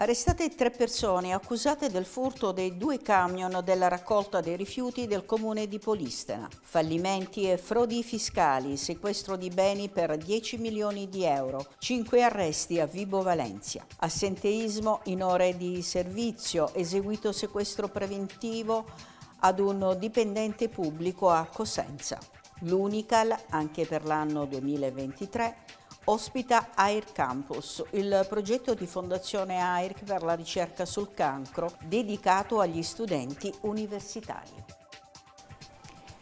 Arrestate tre persone accusate del furto dei due camion della raccolta dei rifiuti del comune di Polistena. Fallimenti e frodi fiscali, sequestro di beni per 10 milioni di euro, cinque arresti a Vibo Valencia. Assenteismo in ore di servizio, eseguito sequestro preventivo ad un dipendente pubblico a Cosenza. L'Unical, anche per l'anno 2023, ospita AIR Campus, il progetto di Fondazione AIRC per la ricerca sul cancro dedicato agli studenti universitari.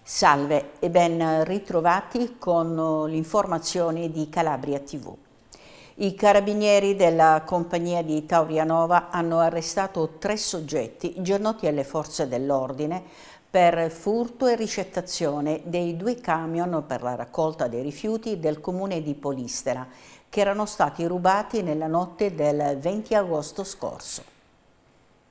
Salve e ben ritrovati con l'informazione di Calabria TV. I carabinieri della compagnia di Taurianova hanno arrestato tre soggetti già noti alle forze dell'ordine per furto e ricettazione dei due camion per la raccolta dei rifiuti del comune di Polistera che erano stati rubati nella notte del 20 agosto scorso.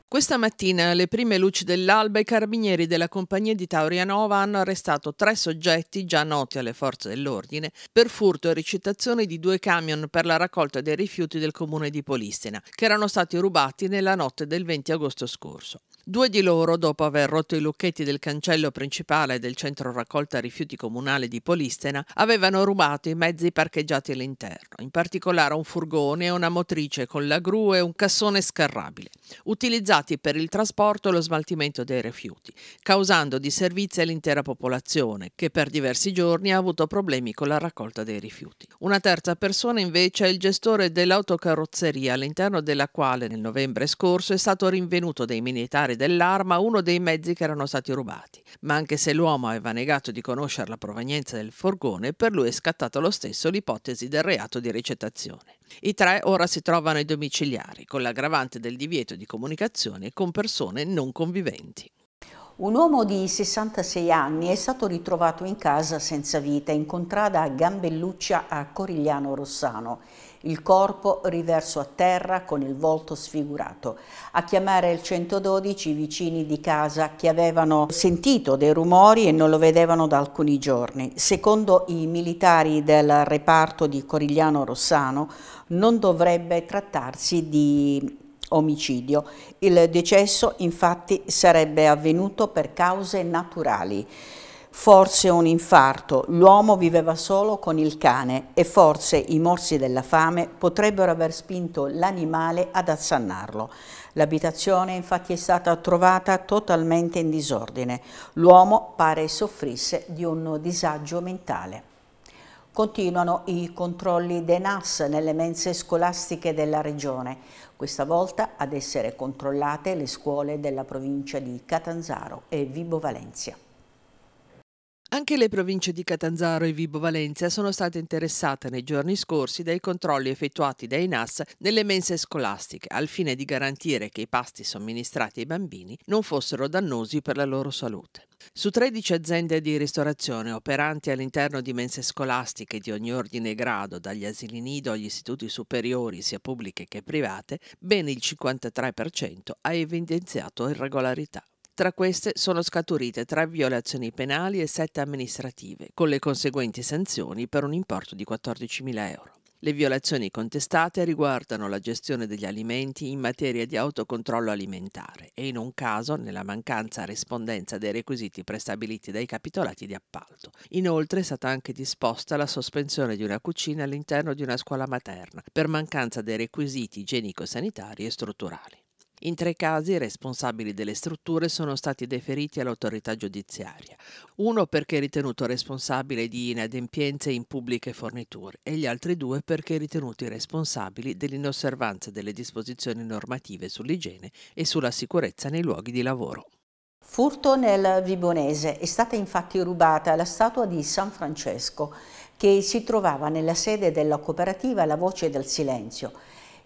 Questa mattina, alle prime luci dell'alba, i carabinieri della compagnia di Taurianova hanno arrestato tre soggetti già noti alle forze dell'ordine per furto e ricettazione di due camion per la raccolta dei rifiuti del comune di Polistena, che erano stati rubati nella notte del 20 agosto scorso. Due di loro, dopo aver rotto i lucchetti del cancello principale del centro raccolta rifiuti comunale di Polistena, avevano rubato i mezzi parcheggiati all'interno, in particolare un furgone e una motrice con la gru e un cassone scarrabile, utilizzati per il trasporto e lo smaltimento dei rifiuti, causando disservizi all'intera popolazione, che per diversi giorni ha avuto problemi con la raccolta dei rifiuti. Una terza persona invece è il gestore dell'autocarrozzeria all'interno della quale nel novembre scorso è stato rinvenuto dei militari fuori dell'arma uno dei mezzi che erano stati rubati, ma anche se l'uomo aveva negato di conoscere la provenienza del furgone, per lui è scattata lo stesso l'ipotesi del reato di ricettazione. I tre ora si trovano ai domiciliari, con l'aggravante del divieto di comunicazione con persone non conviventi. Un uomo di 66 anni è stato ritrovato in casa senza vita in contrada a Gambelluccia a Corigliano Rossano. Il corpo riverso a terra con il volto sfigurato. A chiamare il 112 i vicini di casa che avevano sentito dei rumori e non lo vedevano da alcuni giorni. Secondo i militari del reparto di Corigliano Rossano non dovrebbe trattarsi di omicidio. Il decesso infatti sarebbe avvenuto per cause naturali forse un infarto, l'uomo viveva solo con il cane e forse i morsi della fame potrebbero aver spinto l'animale ad assannarlo. L'abitazione infatti è stata trovata totalmente in disordine. L'uomo pare soffrisse di un disagio mentale. Continuano i controlli dei NAS nelle mense scolastiche della regione, questa volta ad essere controllate le scuole della provincia di Catanzaro e Vibo Valencia. Anche le province di Catanzaro e Vibo Valencia sono state interessate nei giorni scorsi dai controlli effettuati dai NAS nelle mense scolastiche, al fine di garantire che i pasti somministrati ai bambini non fossero dannosi per la loro salute. Su 13 aziende di ristorazione operanti all'interno di mense scolastiche di ogni ordine e grado, dagli asili nido agli istituti superiori, sia pubbliche che private, ben il 53% ha evidenziato irregolarità. Tra queste sono scaturite tre violazioni penali e sette amministrative, con le conseguenti sanzioni per un importo di 14.000 euro. Le violazioni contestate riguardano la gestione degli alimenti in materia di autocontrollo alimentare e in un caso nella mancanza rispondenza dei requisiti prestabiliti dai capitolati di appalto. Inoltre è stata anche disposta la sospensione di una cucina all'interno di una scuola materna per mancanza dei requisiti igienico-sanitari e strutturali. In tre casi i responsabili delle strutture sono stati deferiti all'autorità giudiziaria, uno perché ritenuto responsabile di inadempienze in pubbliche forniture e gli altri due perché ritenuti responsabili dell'inosservanza delle disposizioni normative sull'igiene e sulla sicurezza nei luoghi di lavoro. Furto nel Vibonese. È stata infatti rubata la statua di San Francesco che si trovava nella sede della cooperativa La Voce del Silenzio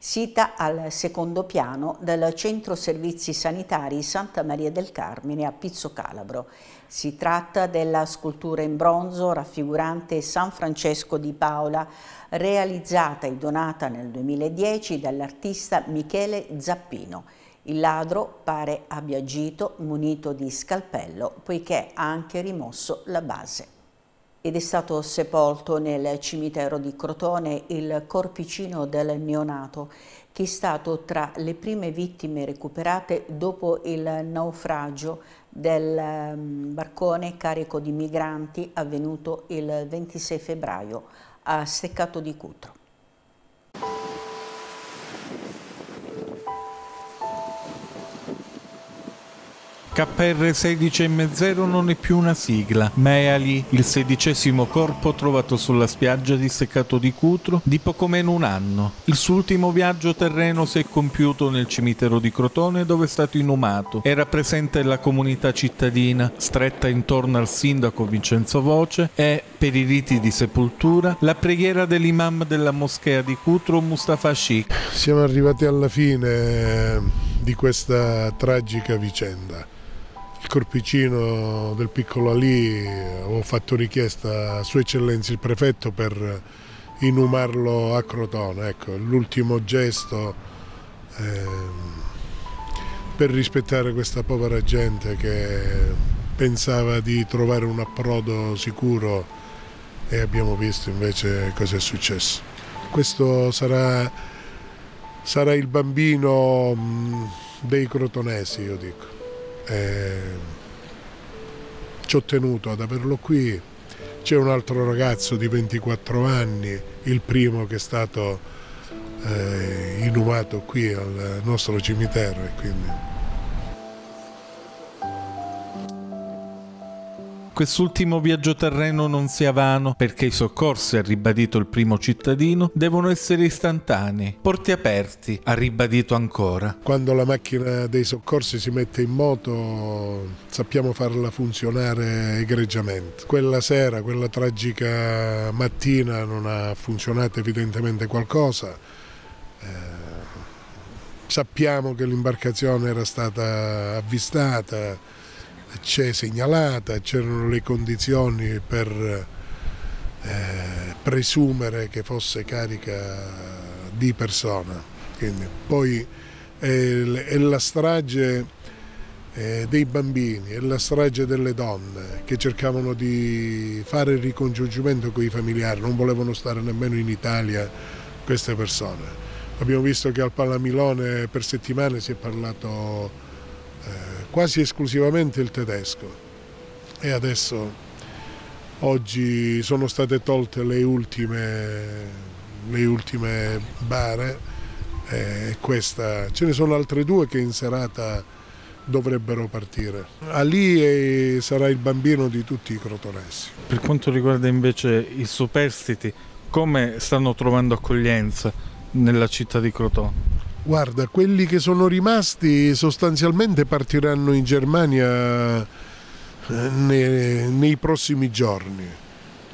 sita al secondo piano del Centro Servizi Sanitari Santa Maria del Carmine a Pizzo Calabro. Si tratta della scultura in bronzo raffigurante San Francesco di Paola, realizzata e donata nel 2010 dall'artista Michele Zappino. Il ladro pare abbia agito munito di scalpello poiché ha anche rimosso la base ed è stato sepolto nel cimitero di Crotone il corpicino del neonato che è stato tra le prime vittime recuperate dopo il naufragio del mm, barcone carico di migranti avvenuto il 26 febbraio a Seccato di Cutro. KR 16M0 non è più una sigla, ma è Ali, il sedicesimo corpo trovato sulla spiaggia di Seccato di Cutro di poco meno un anno. Il suo ultimo viaggio terreno si è compiuto nel cimitero di Crotone dove è stato inumato. Era presente la comunità cittadina, stretta intorno al sindaco Vincenzo Voce e, per i riti di sepoltura, la preghiera dell'imam della moschea di Cutro Mustafa Sheikh. Siamo arrivati alla fine di questa tragica vicenda il corpicino del piccolo Ali, eh, ho fatto richiesta a Sua Eccellenza il prefetto per inumarlo a Crotone, ecco, l'ultimo gesto eh, per rispettare questa povera gente che pensava di trovare un approdo sicuro e abbiamo visto invece cosa è successo. Questo sarà, sarà il bambino mm, dei crotonesi, io dico. Eh, ci ho tenuto ad averlo qui. C'è un altro ragazzo di 24 anni, il primo che è stato eh, inumato qui al nostro cimitero. Quindi. quest'ultimo viaggio terreno non sia vano, perché i soccorsi, ha ribadito il primo cittadino, devono essere istantanei. Porti aperti, ha ribadito ancora. Quando la macchina dei soccorsi si mette in moto sappiamo farla funzionare egregiamente. Quella sera, quella tragica mattina non ha funzionato evidentemente qualcosa. Eh, sappiamo che l'imbarcazione era stata avvistata c'è segnalata, c'erano le condizioni per eh, presumere che fosse carica di persona. Quindi, poi eh, è la strage eh, dei bambini, è la strage delle donne che cercavano di fare il ricongiungimento con i familiari, non volevano stare nemmeno in Italia queste persone. Abbiamo visto che al Palamilone per settimane si è parlato eh, quasi esclusivamente il tedesco e adesso oggi sono state tolte le ultime, le ultime bare e questa, ce ne sono altre due che in serata dovrebbero partire. Ali sarà il bambino di tutti i crotonesi. Per quanto riguarda invece i superstiti, come stanno trovando accoglienza nella città di Crotone? Guarda, quelli che sono rimasti sostanzialmente partiranno in Germania eh, nei, nei prossimi giorni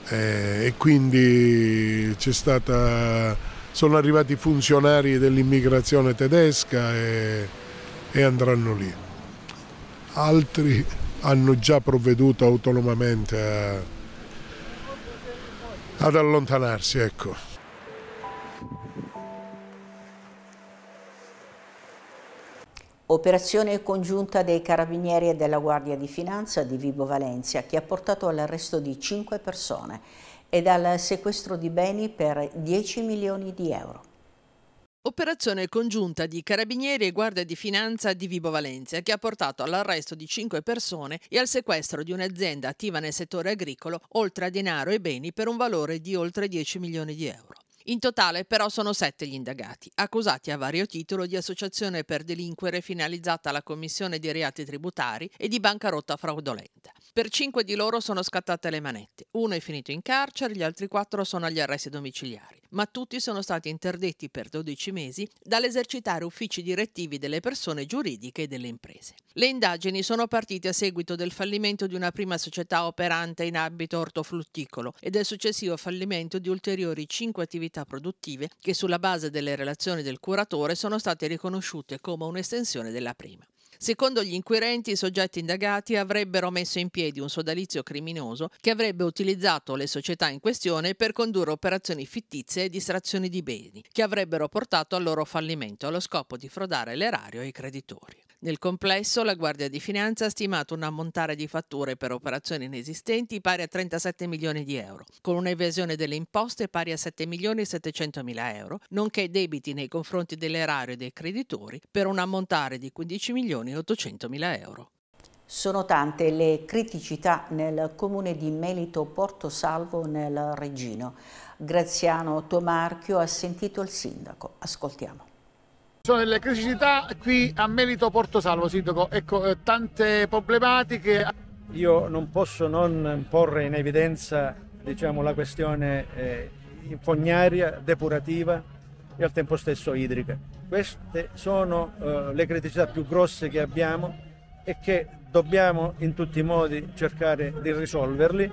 eh, e quindi stata, sono arrivati funzionari dell'immigrazione tedesca e, e andranno lì. Altri hanno già provveduto autonomamente a, ad allontanarsi, ecco. Operazione congiunta dei Carabinieri e della Guardia di Finanza di Vibo Valencia che ha portato all'arresto di 5 persone e al sequestro di beni per 10 milioni di euro. Operazione congiunta di Carabinieri e Guardia di Finanza di Vibo Valencia che ha portato all'arresto di cinque persone e al sequestro di un'azienda attiva nel settore agricolo oltre a denaro e beni per un valore di oltre 10 milioni di euro. In totale però sono sette gli indagati, accusati a vario titolo di associazione per delinquere finalizzata alla commissione di reati tributari e di bancarotta fraudolenta. Per cinque di loro sono scattate le manette, uno è finito in carcere, gli altri quattro sono agli arresti domiciliari, ma tutti sono stati interdetti per 12 mesi dall'esercitare uffici direttivi delle persone giuridiche e delle imprese. Le indagini sono partite a seguito del fallimento di una prima società operante in abito ortofrutticolo e del successivo fallimento di ulteriori cinque attività attività produttive che sulla base delle relazioni del curatore sono state riconosciute come un'estensione della prima. Secondo gli inquirenti, i soggetti indagati avrebbero messo in piedi un sodalizio criminoso che avrebbe utilizzato le società in questione per condurre operazioni fittizie e distrazioni di beni, che avrebbero portato al loro fallimento allo scopo di frodare l'erario e i creditori. Nel complesso, la Guardia di Finanza ha stimato un ammontare di fatture per operazioni inesistenti pari a 37 milioni di euro, con un'evasione delle imposte pari a 7 milioni e 700 mila euro, nonché debiti nei confronti dell'erario e dei creditori per un ammontare di 15 milioni e 800 mila euro. Sono tante le criticità nel comune di Melito Porto Salvo nel Regino. Graziano Tomarchio ha sentito il sindaco. Ascoltiamo sono delle criticità qui a merito Porto Salvo, Sindaco, ecco, eh, tante problematiche. Io non posso non porre in evidenza diciamo, la questione eh, fognaria, depurativa e al tempo stesso idrica. Queste sono eh, le criticità più grosse che abbiamo e che dobbiamo in tutti i modi cercare di risolverli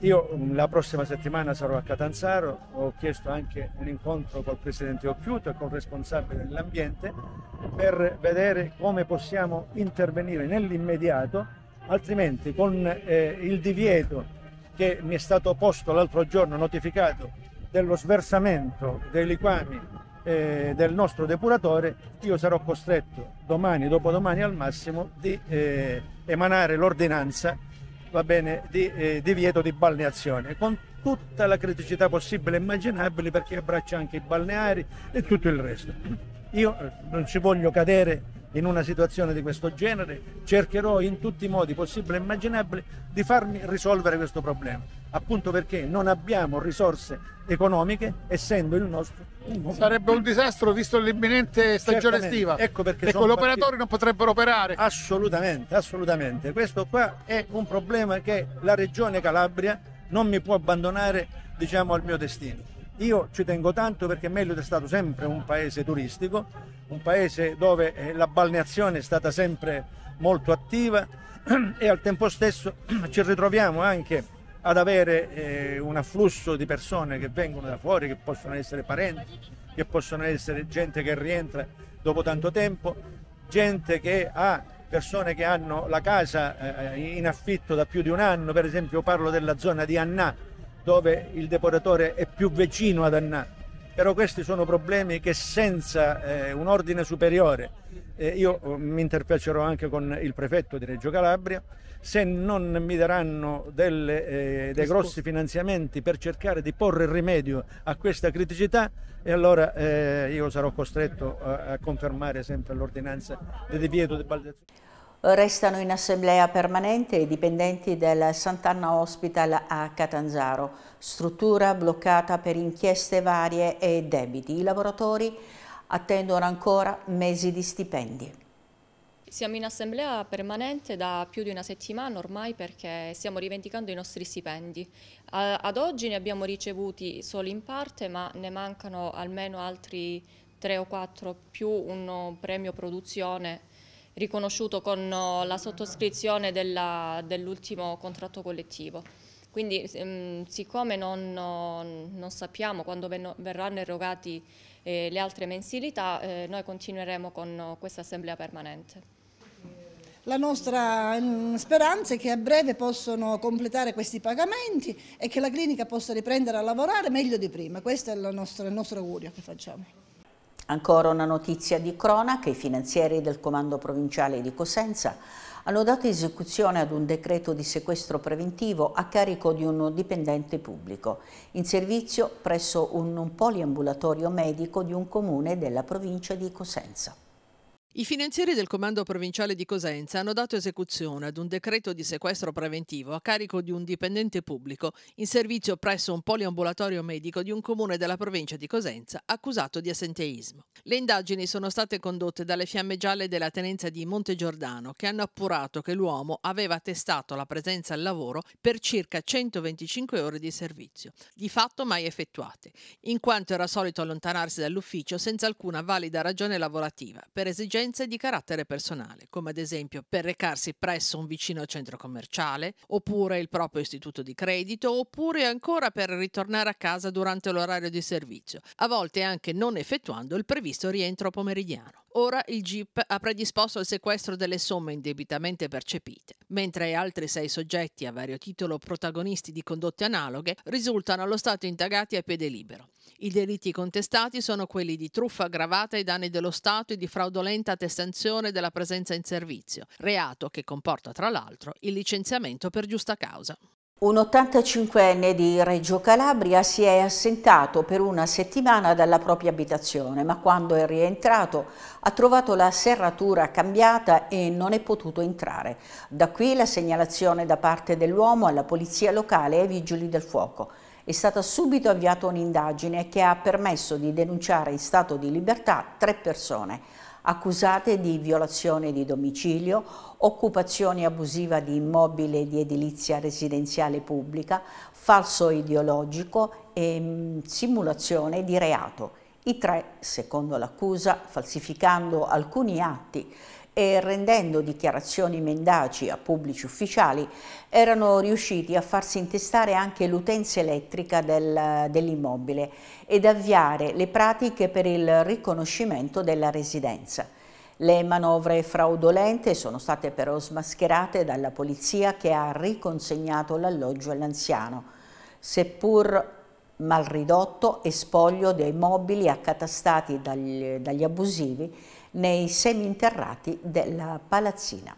io mm, la prossima settimana sarò a Catanzaro, ho chiesto anche un incontro col presidente Occhiuto e col responsabile dell'ambiente per vedere come possiamo intervenire nell'immediato, altrimenti con eh, il divieto che mi è stato posto l'altro giorno, notificato, dello sversamento dei liquami eh, del nostro depuratore, io sarò costretto domani, dopodomani al massimo, di eh, emanare l'ordinanza va bene, di eh, divieto di balneazione, con tutta la criticità possibile e immaginabile perché abbraccia anche i balneari e tutto il resto. Io eh, non ci voglio cadere in una situazione di questo genere, cercherò in tutti i modi possibili e immaginabili di farmi risolvere questo problema, appunto perché non abbiamo risorse economiche essendo il nostro Sarebbe un disastro visto l'imminente stagione Certamente. estiva. Ecco perché ecco, gli operatori non potrebbero operare. Assolutamente, assolutamente. Questo qua è un problema che la regione Calabria non mi può abbandonare, diciamo, al mio destino. Io ci tengo tanto perché Melliut è stato sempre un paese turistico, un paese dove eh, la balneazione è stata sempre molto attiva e al tempo stesso ci ritroviamo anche ad avere eh, un afflusso di persone che vengono da fuori, che possono essere parenti, che possono essere gente che rientra dopo tanto tempo, gente che ha persone che hanno la casa eh, in affitto da più di un anno, per esempio parlo della zona di Annà, dove il depuratore è più vicino ad Annà. Però questi sono problemi che senza eh, un ordine superiore, eh, io eh, mi interfaccerò anche con il prefetto di Reggio Calabria, se non mi daranno delle, eh, dei grossi finanziamenti per cercare di porre rimedio a questa criticità, e allora eh, io sarò costretto a, a confermare sempre l'ordinanza di divieto di baldazione. Restano in assemblea permanente i dipendenti del Sant'Anna Hospital a Catanzaro, struttura bloccata per inchieste varie e debiti. I lavoratori attendono ancora mesi di stipendi. Siamo in assemblea permanente da più di una settimana ormai perché stiamo rivendicando i nostri stipendi. Ad oggi ne abbiamo ricevuti solo in parte ma ne mancano almeno altri tre o quattro più un premio produzione riconosciuto con oh, la sottoscrizione dell'ultimo dell contratto collettivo. Quindi ehm, siccome non, oh, non, sappiamo quando verranno erogati eh, le altre mensilità, eh, noi continueremo con oh, questa assemblea permanente. La nostra mm, speranza è che a breve possano completare questi pagamenti e che la clinica possa riprendere a lavorare meglio di prima. Questo è il nostro, il nostro augurio che facciamo. Ancora una notizia di cronaca, i finanzieri del Comando Provinciale di Cosenza hanno dato esecuzione ad un decreto di sequestro preventivo a carico di un dipendente pubblico in servizio presso un poliambulatorio medico di un comune della provincia di Cosenza. I finanzieri del Comando Provinciale di Cosenza hanno dato esecuzione ad un decreto di sequestro preventivo a carico di un dipendente pubblico in servizio presso un poliambulatorio medico di un comune della provincia di Cosenza accusato di assenteismo. Le indagini sono state condotte dalle fiamme gialle della tenenza di Monte Giordano che hanno appurato che l'uomo aveva attestato la presenza al lavoro per circa 125 ore di servizio, di fatto mai effettuate, in quanto era solito allontanarsi dall'ufficio senza alcuna valida ragione lavorativa per esigenze esigenze di carattere personale, come ad esempio per recarsi presso un vicino centro commerciale, oppure il proprio istituto di credito, oppure ancora per ritornare a casa durante l'orario di servizio, a volte anche non effettuando il previsto rientro pomeridiano. Ora il GIP ha predisposto il sequestro delle somme indebitamente percepite, mentre altri sei soggetti a vario titolo protagonisti di condotte analoghe risultano allo Stato indagati a piede libero. I delitti contestati sono quelli di truffa aggravata ai danni dello Stato e di fraudolenta limitate sanzione della presenza in servizio, reato che comporta tra l'altro il licenziamento per giusta causa. Un 85enne di Reggio Calabria si è assentato per una settimana dalla propria abitazione, ma quando è rientrato ha trovato la serratura cambiata e non è potuto entrare. Da qui la segnalazione da parte dell'uomo alla polizia locale e ai vigili del fuoco. È stata subito avviata un'indagine che ha permesso di denunciare in stato di libertà tre persone accusate di violazione di domicilio, occupazione abusiva di immobile di edilizia residenziale pubblica, falso ideologico e mm, simulazione di reato. I tre, secondo l'accusa, falsificando alcuni atti e rendendo dichiarazioni mendaci a pubblici ufficiali erano riusciti a farsi intestare anche l'utenza elettrica del, dell'immobile ed avviare le pratiche per il riconoscimento della residenza. Le manovre fraudolente sono state però smascherate dalla polizia che ha riconsegnato l'alloggio all'anziano, seppur mal ridotto e spoglio dei mobili accatastati dagli, dagli abusivi nei seminterrati della palazzina.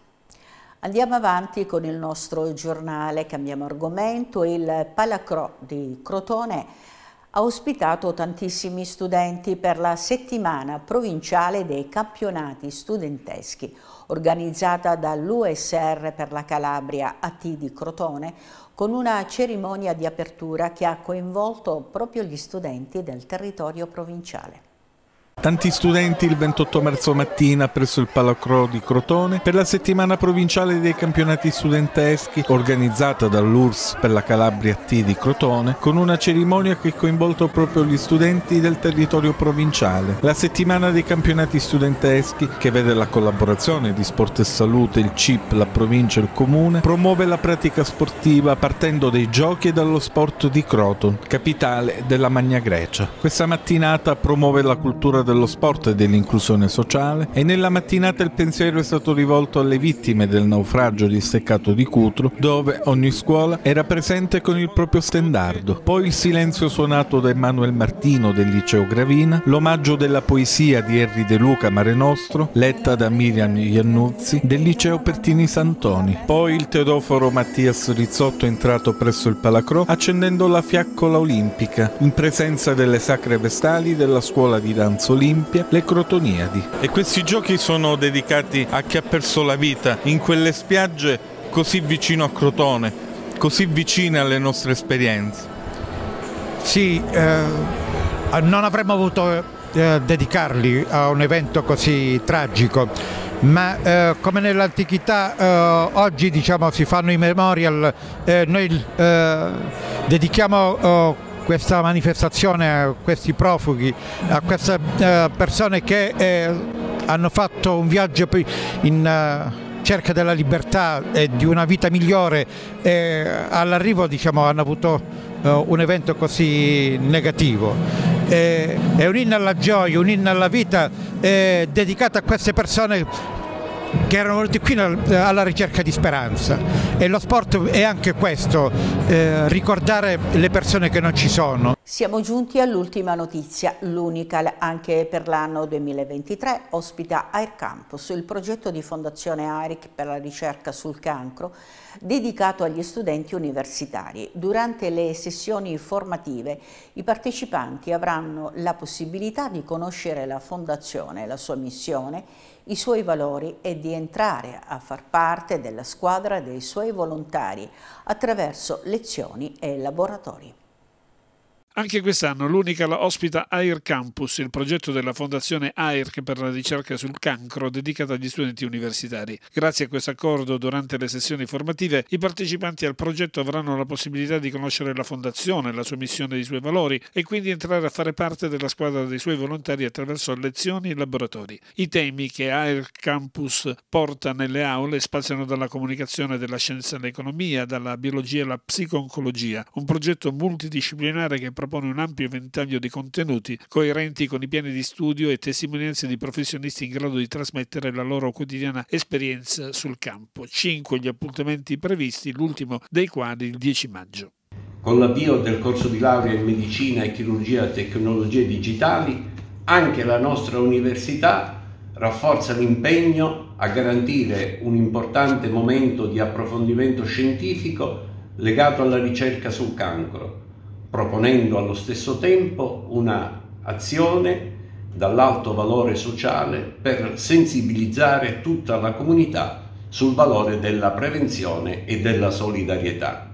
Andiamo avanti con il nostro giornale, cambiamo argomento, il Palacro di Crotone ha ospitato tantissimi studenti per la settimana provinciale dei campionati studenteschi organizzata dall'USR per la Calabria a T di Crotone con una cerimonia di apertura che ha coinvolto proprio gli studenti del territorio provinciale. Tanti studenti il 28 marzo mattina presso il Palacro di Crotone per la settimana provinciale dei campionati studenteschi organizzata dall'URSS per la Calabria T di Crotone con una cerimonia che ha coinvolto proprio gli studenti del territorio provinciale. La settimana dei campionati studenteschi che vede la collaborazione di Sport e Salute, il CIP, la provincia e il comune promuove la pratica sportiva partendo dai giochi e dallo sport di Croton, capitale della Magna Grecia. Questa mattinata promuove la cultura dello sport e dell'inclusione sociale e nella mattinata il pensiero è stato rivolto alle vittime del naufragio di Steccato di Cutro, dove ogni scuola era presente con il proprio stendardo. Poi il silenzio suonato da Emanuele Martino del liceo Gravina, l'omaggio della poesia di Henry De Luca Mare Nostro, letta da Miriam Iannuzzi del liceo Pertini Santoni. Poi il Teodoforo Mattias Rizzotto è entrato presso il Palacro accendendo la fiaccola olimpica in presenza delle sacre vestali della scuola di danzo Olimpia, le Crotoniadi. E questi giochi sono dedicati a chi ha perso la vita in quelle spiagge così vicino a Crotone, così vicine alle nostre esperienze. Sì, eh, non avremmo voluto eh, dedicarli a un evento così tragico ma eh, come nell'antichità eh, oggi diciamo, si fanno i memorial, eh, noi eh, dedichiamo oh, questa manifestazione a questi profughi, a queste eh, persone che eh, hanno fatto un viaggio in eh, cerca della libertà e di una vita migliore e all'arrivo diciamo, hanno avuto un evento così negativo è un inno alla gioia, un inno alla vita eh, dedicato a queste persone che erano venuti qui eh, alla ricerca di speranza e lo sport è anche questo, eh, ricordare le persone che non ci sono. Siamo giunti all'ultima notizia. L'Unical, anche per l'anno 2023, ospita Air Campus, il progetto di Fondazione AIRIC per la ricerca sul cancro, dedicato agli studenti universitari. Durante le sessioni formative, i partecipanti avranno la possibilità di conoscere la Fondazione, la sua missione, i suoi valori e di entrare a far parte della squadra dei suoi volontari attraverso lezioni e laboratori. Anche quest'anno l'unica la ospita AIR Campus, il progetto della Fondazione AIRC per la ricerca sul cancro dedicata agli studenti universitari. Grazie a questo accordo, durante le sessioni formative, i partecipanti al progetto avranno la possibilità di conoscere la Fondazione, la sua missione e i suoi valori e quindi entrare a fare parte della squadra dei suoi volontari attraverso lezioni e laboratori. I temi che AIR Campus porta nelle aule spaziano dalla comunicazione della scienza all'economia, dalla biologia alla psico-oncologia, un progetto multidisciplinare che propone propone un ampio ventaglio di contenuti coerenti con i piani di studio e testimonianze di professionisti in grado di trasmettere la loro quotidiana esperienza sul campo. Cinque gli appuntamenti previsti, l'ultimo dei quali il 10 maggio. Con l'avvio del corso di laurea in medicina e chirurgia e tecnologie digitali, anche la nostra università rafforza l'impegno a garantire un importante momento di approfondimento scientifico legato alla ricerca sul cancro, proponendo allo stesso tempo un'azione dall'alto valore sociale per sensibilizzare tutta la comunità sul valore della prevenzione e della solidarietà.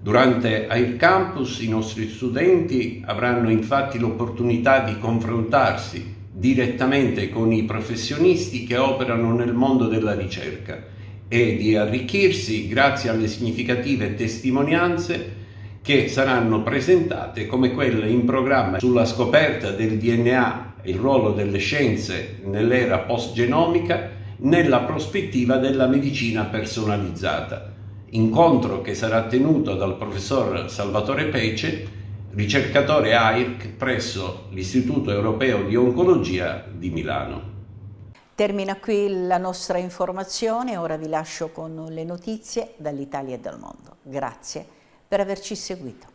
Durante Air Campus i nostri studenti avranno infatti l'opportunità di confrontarsi direttamente con i professionisti che operano nel mondo della ricerca e di arricchirsi grazie alle significative testimonianze che saranno presentate come quelle in programma sulla scoperta del DNA e il ruolo delle scienze nell'era post-genomica nella prospettiva della medicina personalizzata. Incontro che sarà tenuto dal professor Salvatore Pece, ricercatore AIRC presso l'Istituto Europeo di Oncologia di Milano. Termina qui la nostra informazione, ora vi lascio con le notizie dall'Italia e dal mondo. Grazie per averci seguito.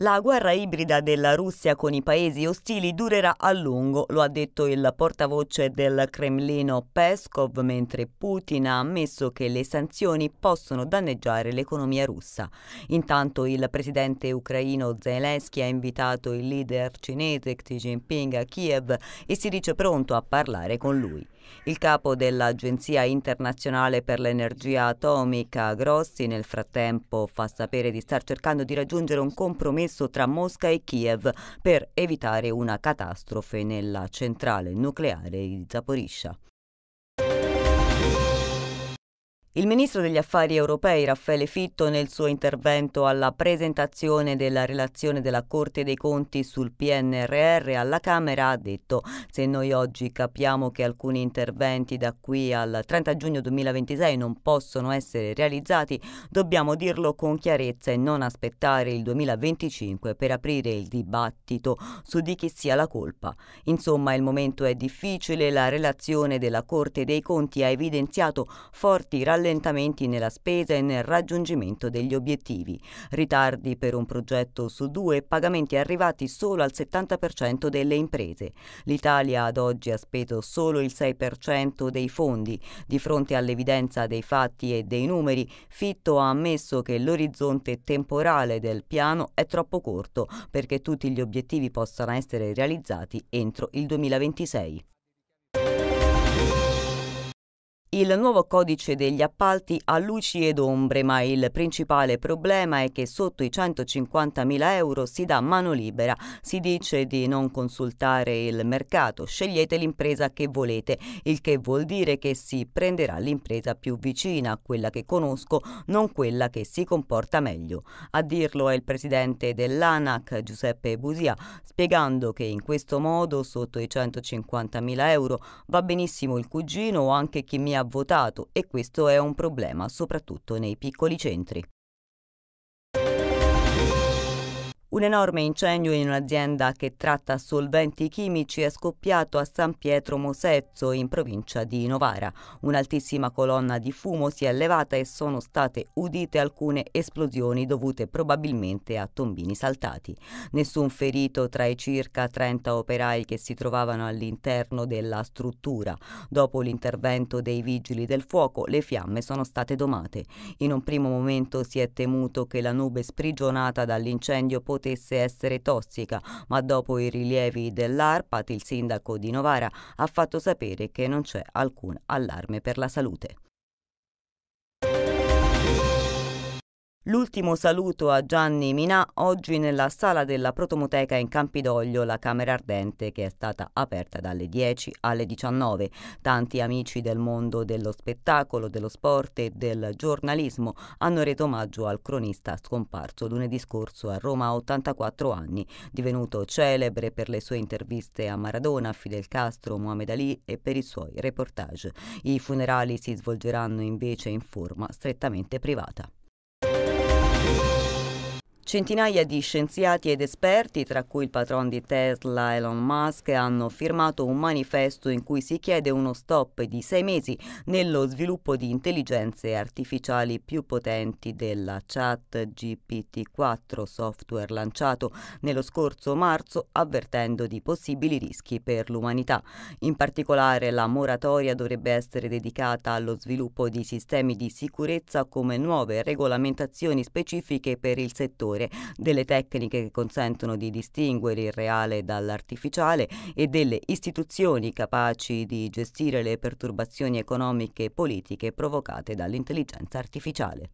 La guerra ibrida della Russia con i paesi ostili durerà a lungo, lo ha detto il portavoce del Cremlino Peskov, mentre Putin ha ammesso che le sanzioni possono danneggiare l'economia russa. Intanto il presidente ucraino Zelensky ha invitato il leader cinese Xi Jinping a Kiev e si dice pronto a parlare con lui. Il capo dell'Agenzia internazionale per l'energia atomica, Grossi, nel frattempo fa sapere di star cercando di raggiungere un compromesso tra Mosca e Kiev per evitare una catastrofe nella centrale nucleare di Zaporizhia. Il ministro degli affari europei Raffaele Fitto nel suo intervento alla presentazione della relazione della Corte dei Conti sul PNRR alla Camera ha detto se noi oggi capiamo che alcuni interventi da qui al 30 giugno 2026 non possono essere realizzati, dobbiamo dirlo con chiarezza e non aspettare il 2025 per aprire il dibattito su di chi sia la colpa. Insomma il momento è difficile, la relazione della Corte dei Conti ha evidenziato forti rallentamenti rallentamenti nella spesa e nel raggiungimento degli obiettivi, ritardi per un progetto su due, e pagamenti arrivati solo al 70% delle imprese. L'Italia ad oggi ha speso solo il 6% dei fondi. Di fronte all'evidenza dei fatti e dei numeri, Fitto ha ammesso che l'orizzonte temporale del piano è troppo corto perché tutti gli obiettivi possano essere realizzati entro il 2026. Il nuovo codice degli appalti ha luci ed ombre, ma il principale problema è che sotto i 150.000 euro si dà mano libera, si dice di non consultare il mercato, scegliete l'impresa che volete, il che vuol dire che si prenderà l'impresa più vicina, quella che conosco, non quella che si comporta meglio. A dirlo è il presidente dell'ANAC Giuseppe Busia, spiegando che in questo modo sotto i 150.000 euro va benissimo il cugino o anche chi mi ha ha votato e questo è un problema soprattutto nei piccoli centri. Un enorme incendio in un'azienda che tratta solventi chimici è scoppiato a San Pietro Mosezzo, in provincia di Novara. Un'altissima colonna di fumo si è elevata e sono state udite alcune esplosioni dovute probabilmente a tombini saltati. Nessun ferito tra i circa 30 operai che si trovavano all'interno della struttura. Dopo l'intervento dei vigili del fuoco, le fiamme sono state domate. In un primo momento si è temuto che la nube sprigionata dall'incendio potesse potesse essere tossica, ma dopo i rilievi dell'ARPAT il sindaco di Novara ha fatto sapere che non c'è alcun allarme per la salute. L'ultimo saluto a Gianni Minà oggi nella sala della Protomoteca in Campidoglio, la Camera Ardente, che è stata aperta dalle 10 alle 19. Tanti amici del mondo dello spettacolo, dello sport e del giornalismo hanno reso omaggio al cronista scomparso lunedì scorso a Roma a 84 anni, divenuto celebre per le sue interviste a Maradona, Fidel Castro, Muhammad Ali e per i suoi reportage. I funerali si svolgeranno invece in forma strettamente privata. Centinaia di scienziati ed esperti, tra cui il patron di Tesla Elon Musk, hanno firmato un manifesto in cui si chiede uno stop di sei mesi nello sviluppo di intelligenze artificiali più potenti della chat GPT-4, software lanciato nello scorso marzo avvertendo di possibili rischi per l'umanità. In particolare la moratoria dovrebbe essere dedicata allo sviluppo di sistemi di sicurezza come nuove regolamentazioni specifiche per il settore colore, delle tecniche che consentono di distinguere il reale dall'artificiale e delle istituzioni capaci di gestire le perturbazioni economiche e politiche provocate dall'intelligenza artificiale.